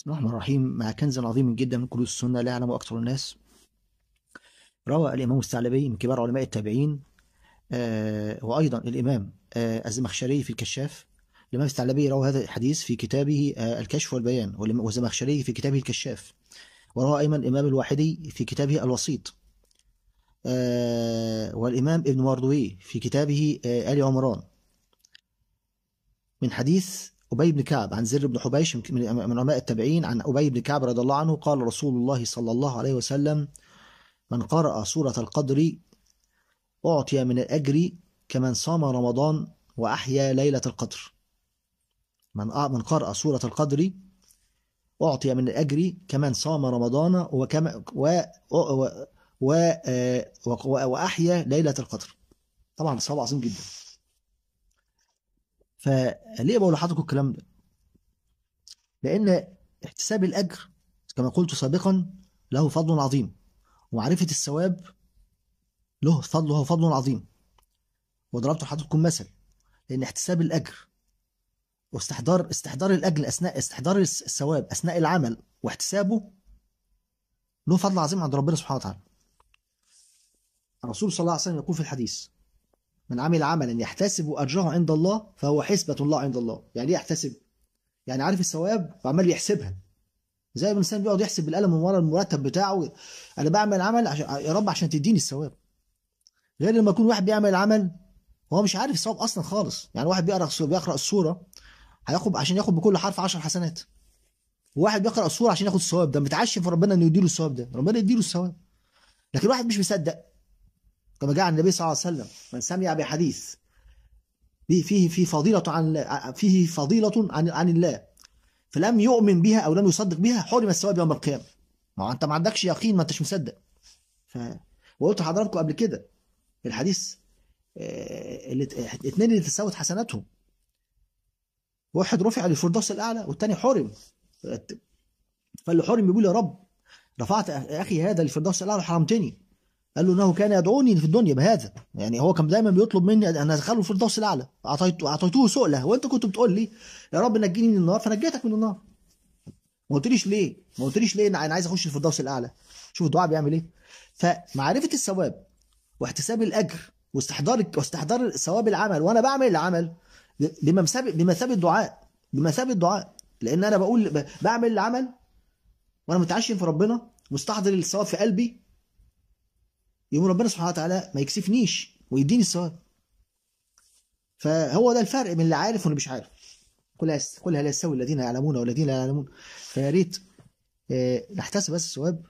بسم الله الرحمن الرحيم مع كنز عظيم جدا من كل السنة لا يعلم أكثر الناس روى الإمام الثعلبي من كبار علماء التابعين آه وأيضا الإمام آه الزمخشري في الكشاف الإمام الثعلبي روى هذا الحديث في كتابه آه الكشف والبيان والزمخشري في كتابه الكشاف وروى أيضا الإمام الواحدي في كتابه الوسيط آه، والإمام ابن مردوي في كتابه آه، آل عمران من حديث أبي بن كعب عن زر بن حبيش من علماء التابعين عن أبي بن كعب رضي الله عنه قال رسول الله صلى الله عليه وسلم من قرأ سورة القدر أعطي من الأجر كمن صام رمضان وأحيا ليلة القدر من من قرأ سورة القدر أعطي من الأجر كمن صام رمضان وكما و آه، و و وأحيا ليلة القدر طبعا صواب عظيم جدا فليه بقول لحضراتكم الكلام ده؟ لأن احتساب الأجر كما قلت سابقا له فضل عظيم ومعرفة الثواب له فضل وهو فضل عظيم وضربت لحضراتكم مثل لأن احتساب الأجر واستحضار استحضار الأجر أثناء استحضار الثواب أثناء العمل واحتسابه له فضل عظيم عند ربنا سبحانه وتعالى الرسول صلى الله عليه وسلم يقول في الحديث من عمل عملا يحتسب أجره عند الله فهو حسبة الله عند الله يعني ايه يحتسب يعني عارف الثواب وعمال يحسبها زي الانسان بيقعد يحسب بالقلم من ورا المرتب بتاعه انا بعمل عمل عشان يا رب عشان تديني الثواب غير لما يكون واحد بيعمل عمل هو مش عارف الثواب اصلا خالص يعني واحد بيقرا بيقرا السوره هياخد عشان ياخد بكل حرف 10 حسنات وواحد بيقرا السوره عشان ياخد الثواب ده متعشم في ربنا انه يديله الثواب ده ربنا يديله الثواب لكن واحد مش مصدق كما جاء النبي صلى الله عليه وسلم من سمع بحديث فيه في فضيلة عن فيه فضيلة عن عن الله فلم يؤمن بها أو لم يصدق بها حرم الثواب يوم القيامة ما أنت ما عندكش يقين ما أنتش مصدق ف وقلت لحضراتكم قبل كده في الحديث اثنين آه، اللي تساوت حسناتهم واحد رفع للفردوس الأعلى والتاني حرم فاللي حرم بيقول يا رب رفعت أخي هذا للفردوس الأعلى وحرمتني قال له انه كان يدعوني في الدنيا بهذا يعني هو كان دايما بيطلب مني انا ادخله في الفردوس الاعلى اعطيته اعطيته سؤله وانت كنت بتقول لي يا رب نجيني من النار فنجيتك من النار ما قلتليش ليه ما قلتليش ليه انا عايز اخش الفردوس الاعلى شوف الدعاء بيعمل ايه فمعرفه الثواب واحتساب الاجر واستحضار واستحضار ثواب العمل وانا بعمل العمل بمثابه بمثابه الدعاء بمثابه الدعاء لان انا بقول بعمل العمل وانا متعشم في ربنا مستحضر الثواب في قلبي يقوم ربنا سبحانه وتعالى ما يكسفنيش ويديني الثواب فهو ده الفرق بين اللي عارف واللي مش عارف كلها كلها لا يستوي الذين يعلمون والذين لا يعلمون فيا ريت نحتسب آه، بس الثواب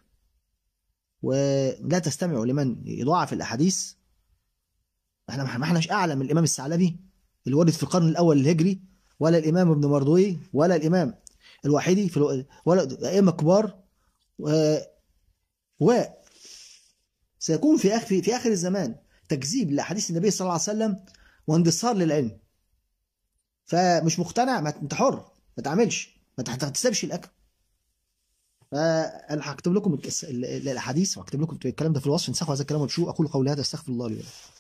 ولا تستمعوا لمن يضاعف الاحاديث احنا ما احناش اعلى من الامام الثعلبي اللي ورد في القرن الاول الهجري ولا الامام ابن مردوي ولا الامام الوحيدي في الو... ولا الائمه الكبار و... و سيكون في آخر, في آخر الزمان تكذيب لأحاديث النبي صلى الله عليه وسلم واندثار للعلم فمش مقتنع ما انت حر ما تعملش ما تحتسبش الاكل فانا هكتب لكم الاحاديث وهكتب لكم الكلام ده في الوصف انسخوا هذا الكلام وتشوفوا اقول قولي هذا استغفر الله لي ولكم